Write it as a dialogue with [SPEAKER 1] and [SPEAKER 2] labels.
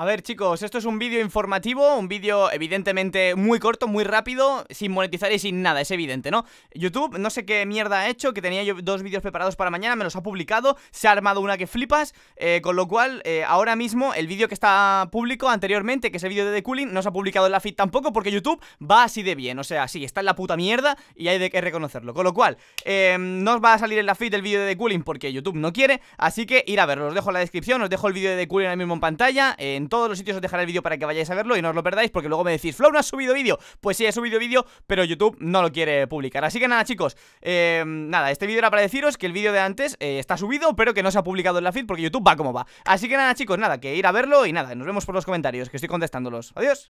[SPEAKER 1] A ver chicos, esto es un vídeo informativo, un vídeo evidentemente muy corto, muy rápido, sin monetizar y sin nada, es evidente, ¿no? YouTube, no sé qué mierda ha hecho, que tenía yo dos vídeos preparados para mañana, me los ha publicado, se ha armado una que flipas, eh, con lo cual eh, ahora mismo el vídeo que está público anteriormente, que es el vídeo de The Cooling, no se ha publicado en la feed tampoco porque YouTube va así de bien, o sea, sí, está en la puta mierda y hay de que reconocerlo, con lo cual eh, no os va a salir en la feed el vídeo de The Cooling porque YouTube no quiere, así que ir a verlo, os dejo en la descripción, os dejo el vídeo de The Cooling ahora mismo en pantalla, en todos los sitios os dejaré el vídeo para que vayáis a verlo y no os lo perdáis porque luego me decís, Flow no ha subido vídeo. Pues sí, he subido vídeo, pero YouTube no lo quiere publicar. Así que nada, chicos, eh, nada, este vídeo era para deciros que el vídeo de antes eh, está subido, pero que no se ha publicado en la feed porque YouTube va como va. Así que nada, chicos, nada, que ir a verlo y nada, nos vemos por los comentarios, que estoy contestándolos. Adiós.